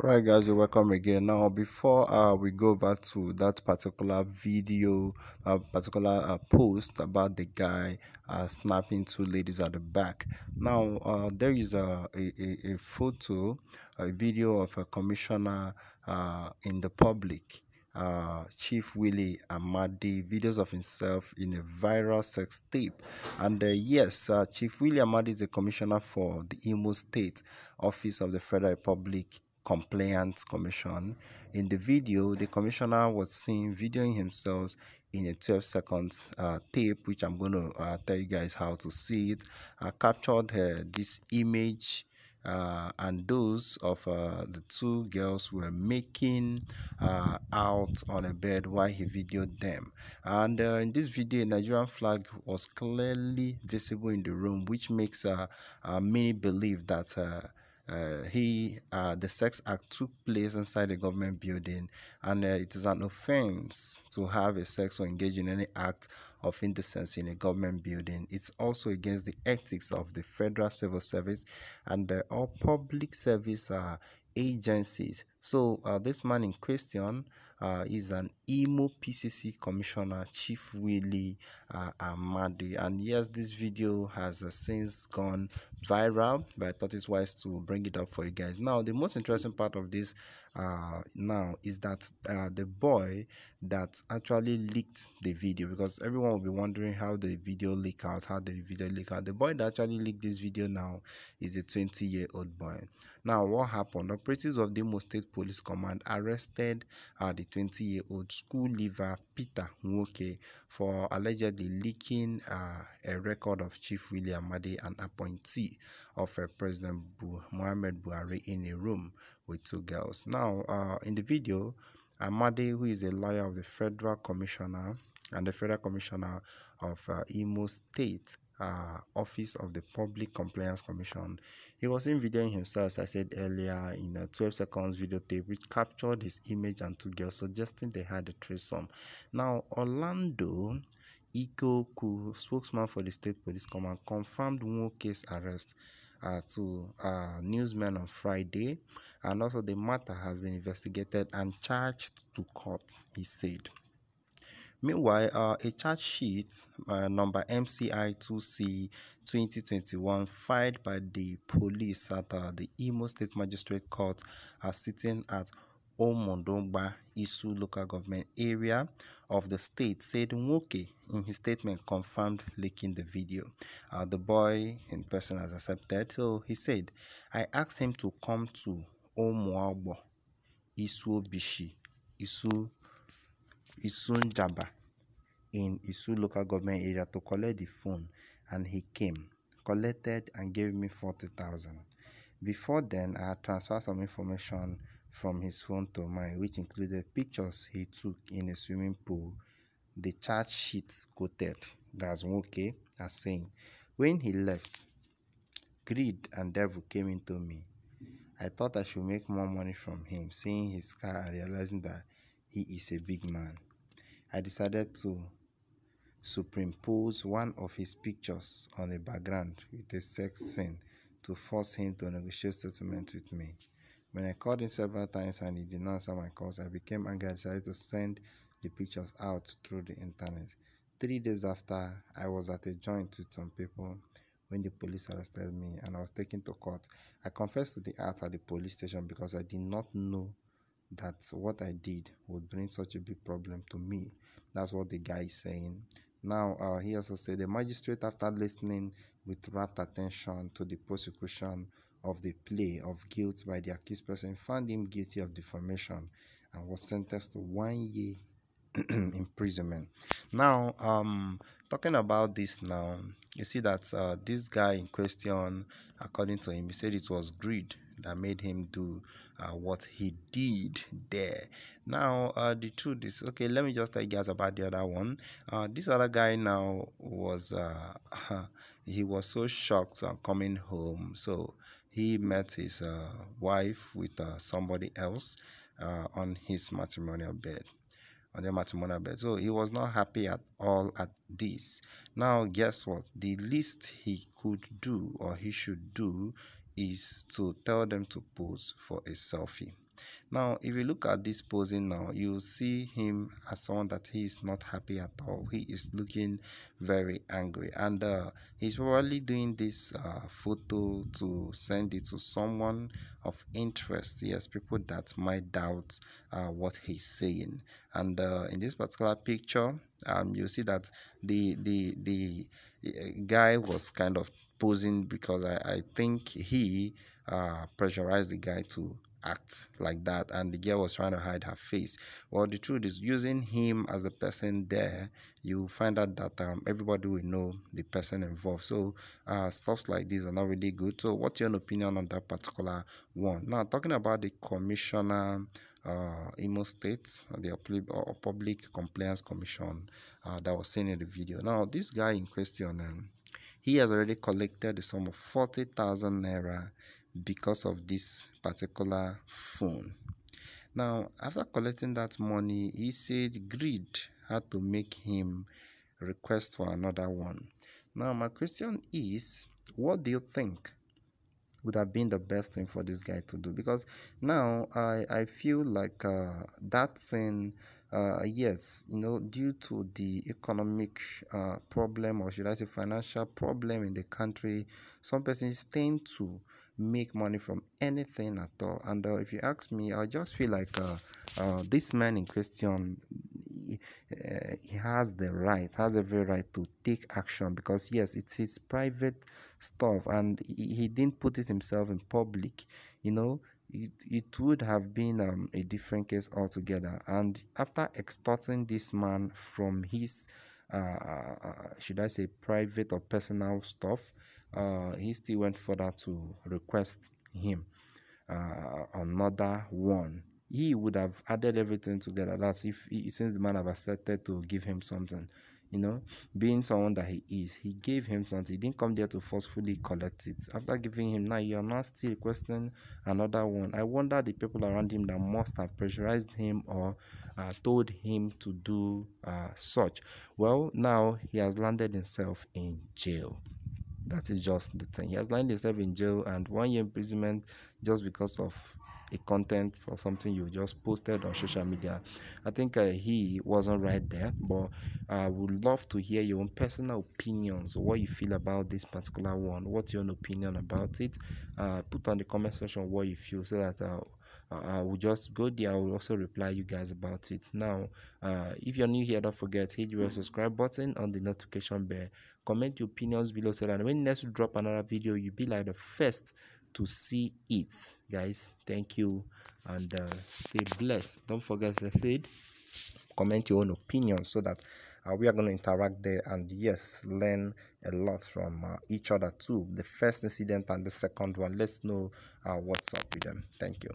right guys you're welcome again now before uh, we go back to that particular video a uh, particular uh, post about the guy uh, snapping two ladies at the back now uh, there is a, a, a photo a video of a commissioner uh, in the public uh, Chief Willie Amadi videos of himself in a viral sex tape. And uh, yes, uh, Chief Willie Amadi is the commissioner for the Imo State Office of the Federal Republic Compliance Commission. In the video, the commissioner was seen videoing himself in a 12 second uh, tape, which I'm going to uh, tell you guys how to see it. I captured uh, this image uh, and those of uh, the two girls were making uh, out on a bed while he videoed them. And uh, in this video, a Nigerian flag was clearly visible in the room, which makes uh, many believe that uh, uh, he uh, the sex act took place inside the government building, and uh, it is an offense to have a sex or engage in any act of indecency in a government building. It's also against the ethics of the Federal Civil Service and uh, all public service uh, agencies so uh, this man in question uh, is an Imo PCC Commissioner Chief Willie uh, Amadi, and yes, this video has uh, since gone viral. But I thought it's wise to bring it up for you guys. Now, the most interesting part of this uh, now is that uh, the boy that actually leaked the video, because everyone will be wondering how the video leak out, how the video leak out. The boy that actually leaked this video now is a 20-year-old boy. Now, what happened? Operatives of the State Police Command arrested uh, the 20-year-old school leaver Peter Nwoke for allegedly leaking uh, a record of Chief William Ade an appointee of uh, President Bu Mohamed Buhari, in a room with two girls. Now, uh, in the video, Amade, who is a lawyer of the Federal Commissioner and the Federal Commissioner of uh, Imo State, uh, Office of the Public Compliance Commission. He was in video himself, as I said earlier, in a 12 seconds videotape which captured his image and two girls, suggesting they had a threesome. Now, Orlando Ikoku, spokesman for the state police command, confirmed Nwoke's arrest uh, to uh, newsmen on Friday, and also the matter has been investigated and charged to court, he said. Meanwhile, uh, a charge sheet uh, number MCI 2C 2021 filed by the police at uh, the Imo State Magistrate Court are sitting at Omondongba Isu local government area of the state said Nwoke in his statement confirmed leaking the video. Uh, the boy in person has accepted. So he said, I asked him to come to Omuagbo Isu Bishi Isu Isun Jamba in Isun local government area to collect the phone and he came, collected and gave me 40,000. Before then, I had transferred some information from his phone to mine, which included pictures he took in a swimming pool. The charge sheet quoted okay. as saying, When he left, greed and devil came into me. I thought I should make more money from him, seeing his car and realizing that he is a big man. I decided to superimpose one of his pictures on the background with a sex scene to force him to negotiate settlement with me. When I called him several times and he did not answer my calls, I became angry. and decided to send the pictures out through the internet. Three days after, I was at a joint with some people when the police arrested me and I was taken to court. I confessed to the act at the police station because I did not know that what I did would bring such a big problem to me. That's what the guy is saying. Now, uh, he also said the magistrate, after listening with rapt attention to the prosecution of the plea of guilt by the accused person, found him guilty of defamation and was sentenced to one year imprisonment. Now, um, talking about this now, you see that uh, this guy in question, according to him, he said it was greed that made him do uh, what he did there. Now, uh, the truth is okay, let me just tell you guys about the other one. Uh, this other guy now was uh, he was so shocked on coming home, so he met his uh, wife with uh, somebody else on his matrimonial bed on the matrimonial bed. So he was not happy at all at this. Now, guess what? The least he could do or he should do is to tell them to pose for a selfie. Now, if you look at this posing now, you see him as someone that he is not happy at all. He is looking very angry, and uh, he's probably doing this uh, photo to send it to someone of interest. Yes, people that might doubt uh, what he's saying. And uh, in this particular picture, um, you see that the the the eh, guy was kind of posing because I, I think he uh, pressurized the guy to act like that and the girl was trying to hide her face well the truth is using him as a person there you find out that um, everybody will know the person involved so uh, stuffs like this are not really good so what's your opinion on that particular one now talking about the commissioner uh, Imo State, the uh, Public Compliance Commission uh, that was seen in the video. Now, this guy in question, um, he has already collected the sum of 40,000 naira because of this particular phone. Now, after collecting that money, he said greed had to make him request for another one. Now, my question is, what do you think would have been the best thing for this guy to do because now I, I feel like uh, that thing, uh, yes, you know, due to the economic uh, problem or should I say financial problem in the country, some persons tend to make money from anything at all. And uh, if you ask me, I just feel like uh, uh, this man in question he, uh, he has the right, has every right to take action because yes, it's his private stuff and he, he didn't put it himself in public. You know, it, it would have been um, a different case altogether. And after extorting this man from his, uh, uh, uh should I say, private or personal stuff, uh, he still went further to request him uh, another one he would have added everything together. That's if he, since the man have accepted to give him something, you know, being someone that he is, he gave him something. He didn't come there to forcefully collect it. After giving him, now you are not still requesting another one. I wonder the people around him that must have pressurized him or uh, told him to do uh, such. Well, now he has landed himself in jail. That is just the thing. He has landed himself in jail and one year imprisonment just because of a content or something you just posted on social media. I think uh, he wasn't right there, but I would love to hear your own personal opinions, what you feel about this particular one, what's your own opinion about it. Uh, put on the comment section what you feel so that. Uh, I will just go there. I will also reply you guys about it. Now, uh, if you're new here, don't forget hit your subscribe button on the notification bell. Comment your opinions below so that when next we drop another video, you'll be like the first to see it guys thank you and uh, stay blessed don't forget as i said comment your own opinion so that uh, we are going to interact there and yes learn a lot from uh, each other too the first incident and the second one let's know uh, what's up with them thank you